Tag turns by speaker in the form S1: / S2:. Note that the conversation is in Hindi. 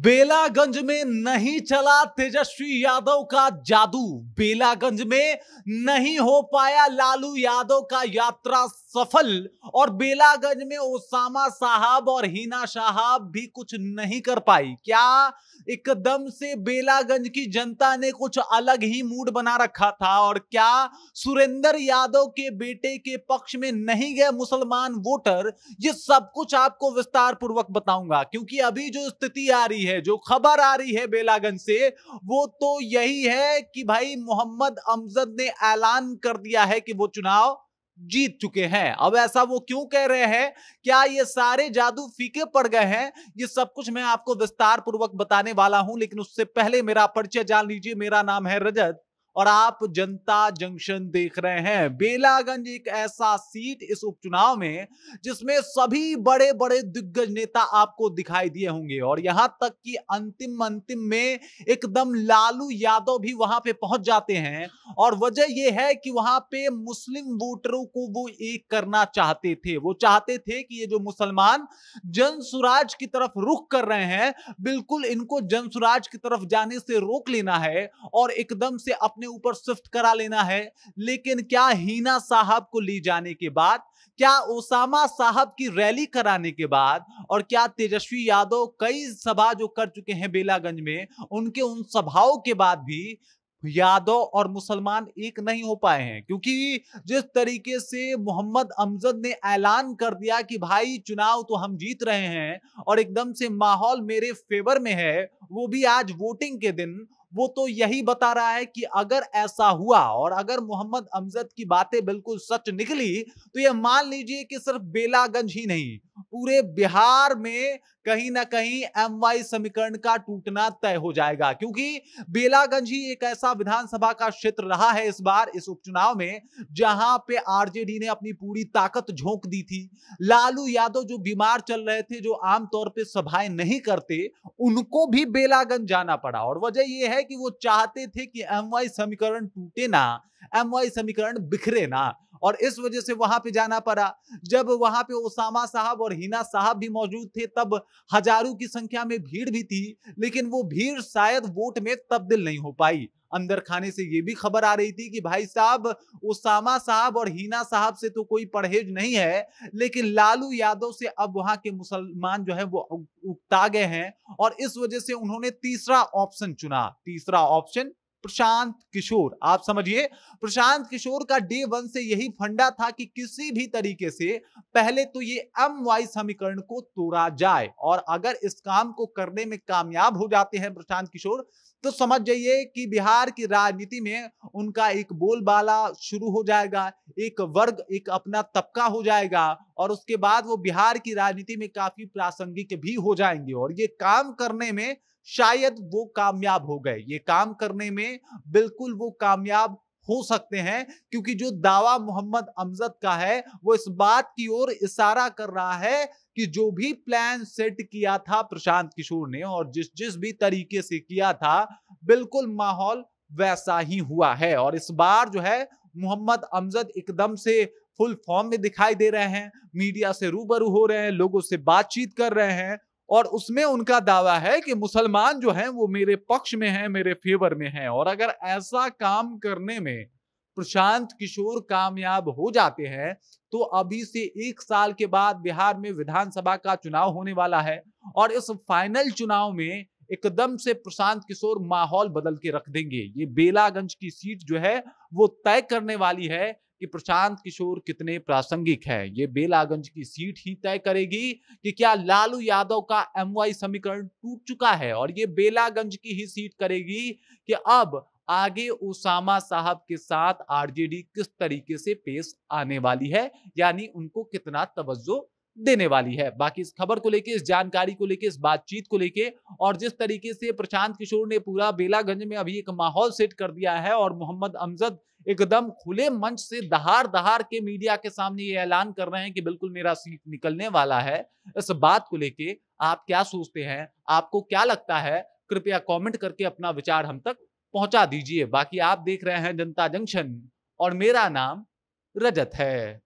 S1: बेलागंज में नहीं चला तेजस्वी यादव का जादू बेलागंज में नहीं हो पाया लालू यादव का यात्रा सफल और बेलागंज में ओसामा साहब और हीना साहब भी कुछ नहीं कर पाई क्या एकदम से बेलागंज की जनता ने कुछ अलग ही मूड बना रखा था और क्या सुरेंद्र यादव के बेटे के पक्ष में नहीं गए मुसलमान वोटर ये सब कुछ आपको विस्तार पूर्वक बताऊंगा क्योंकि अभी जो स्थिति आ रही रही है जो खबर आ रही है बेलागंज से वो तो यही है कि भाई मोहम्मद अमजद ने ऐलान कर दिया है कि वो चुनाव जीत चुके हैं अब ऐसा वो क्यों कह रहे हैं क्या ये सारे जादू फीके पड़ गए हैं ये सब कुछ मैं आपको विस्तार पूर्वक बताने वाला हूं लेकिन उससे पहले मेरा परिचय जान लीजिए मेरा नाम है रजत और आप जनता जंक्शन देख रहे हैं बेलागंज एक ऐसा सीट इस उपचुनाव में जिसमें सभी बड़े बड़े दिग्गज नेता आपको दिखाई दिए होंगे और यहां तक कि अंतिम अंतिम में एकदम लालू यादव भी वहां पे पहुंच जाते हैं और वजह यह है कि वहां पे मुस्लिम वोटरों को वो एक करना चाहते थे वो चाहते थे कि ये जो मुसलमान जन स्वराज की तरफ रुख कर रहे हैं बिल्कुल इनको जन स्वराज की तरफ जाने से रोक लेना है और एकदम से अपने अपने ऊपर शिफ्ट करा लेना है लेकिन क्या हीना साहब को ले जाने के बाद क्या ओसामा साहब की रैली कराने के बाद और क्या तेजस्वी यादव कई सभा जो कर चुके हैं बेलागंज में उनके उन सभाओं के बाद भी यादव और मुसलमान एक नहीं हो पाए हैं क्योंकि जिस तरीके से मोहम्मद अमजद ने ऐलान कर दिया कि भाई चुनाव तो हम जीत रहे हैं और एकदम से माहौल मेरे फेवर में है वो भी आज वोटिंग के दिन वो तो यही बता रहा है कि अगर ऐसा हुआ और अगर मोहम्मद अमजद की बातें बिल्कुल सच निकली तो ये मान लीजिए कि सिर्फ बेलागंज ही नहीं पूरे बिहार में कहीं ना कहीं एम वाई समीकरण का टूटना तय हो जाएगा क्योंकि बेलागंज ही एक ऐसा विधानसभा का क्षेत्र रहा है इस बार इस उपचुनाव में जहां पे आरजेडी ने अपनी पूरी ताकत झोंक दी थी लालू यादव जो बीमार चल रहे थे जो आमतौर पे सभाएं नहीं करते उनको भी बेलागंज जाना पड़ा और वजह यह है कि वो चाहते थे कि एम वाई समीकरण टूटे ना एम वाई समीकरण बिखरे ना और इस वजह से वहां पे जाना पड़ा जब वहां पे ओसामा साहब और हिना साहब भी मौजूद थे तब हजारों की संख्या में भीड़ भी थी लेकिन वो भीड़ शायद वोट में तब्दील नहीं हो पाई अंदर खाने से ये भी खबर आ रही थी कि भाई साहब उसामा साहब और हिना साहब से तो कोई परहेज नहीं है लेकिन लालू यादव से अब वहां के मुसलमान जो है वो उगता गए हैं और इस वजह से उन्होंने तीसरा ऑप्शन चुना तीसरा ऑप्शन प्रशांत किशोर आप समझिए प्रशांत किशोर का डे वन से यही फंडा था कि किसी भी तरीके से पहले तो ये एम वाई समीकरण को तोड़ा जाए और अगर इस काम को करने में कामयाब हो जाते हैं प्रशांत किशोर तो समझ जाइए कि बिहार की राजनीति में उनका एक बोलबाला शुरू हो जाएगा एक वर्ग एक अपना तबका हो जाएगा और उसके बाद वो बिहार की राजनीति में काफी प्रासंगिक भी हो जाएंगे और ये काम करने में शायद वो कामयाब हो गए ये काम करने में बिल्कुल वो कामयाब हो सकते हैं क्योंकि जो दावा मोहम्मद अमजद का है वो इस बात की ओर इशारा कर रहा है कि जो भी प्लान सेट किया था प्रशांत किशोर ने और जिस जिस भी तरीके से किया था बिल्कुल माहौल वैसा ही हुआ है और इस बार जो है मोहम्मद अमजद एकदम से फुल फॉर्म में दिखाई दे रहे हैं मीडिया से रूबरू हो रहे हैं लोगों से बातचीत कर रहे हैं और उसमें उनका दावा है कि मुसलमान जो हैं वो मेरे पक्ष में हैं मेरे फेवर में हैं और अगर ऐसा काम करने में प्रशांत किशोर कामयाब हो जाते हैं तो अभी से एक साल के बाद बिहार में विधानसभा का चुनाव होने वाला है और इस फाइनल चुनाव में एकदम से प्रशांत किशोर माहौल बदल के रख देंगे ये बेलागंज की सीट जो है वो तय करने वाली है कि प्रशांत किशोर कितने प्रासंगिक है ये बेलागंज की सीट ही तय करेगी कि क्या लालू यादव का एम समीकरण टूट चुका है और ये बेलागंज की ही सीट करेगी कि अब आगे उसामा साहब के साथ आरजेडी किस तरीके से पेश आने वाली है यानी उनको कितना तवज्जो देने वाली है बाकी इस खबर को लेके इस जानकारी को लेके इस बातचीत को लेके और जिस तरीके से प्रशांत किशोर ने पूरा बेलागंज में अभी एक माहौल सेट कर दिया है और मोहम्मद अमजद एकदम खुले मंच से दहार दहार के मीडिया के सामने ये ऐलान कर रहे हैं कि बिल्कुल मेरा सीट निकलने वाला है इस बात को लेके आप क्या सोचते हैं आपको क्या लगता है कृपया कमेंट करके अपना विचार हम तक पहुंचा दीजिए बाकी आप देख रहे हैं जनता जंक्शन और मेरा नाम रजत है